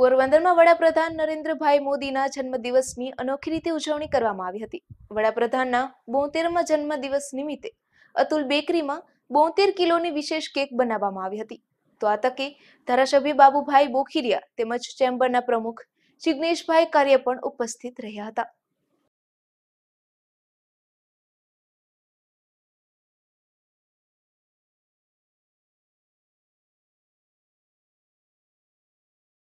પોરબંદરમાં વડાપ્રધાન નરેન્દ્રભાઈ મોદીના જન્મદિવસની અનોખી રીતે ઉજવણી કરવામાં આવી હતી વડાપ્રધાનના બોતેરમા જન્મદિવસ નિમિત્તે અતુલ બેકરીમાં બોતેર કિલોની વિશેષ કેક બનાવવામાં આવી હતી તો આ તકે ધારાસભ્ય બાબુભાઈ બોખીરિયા તેમજ ચેમ્બરના પ્રમુખ જિગ્નેશભાઈ કાર્ય પણ ઉપસ્થિત રહ્યા હતા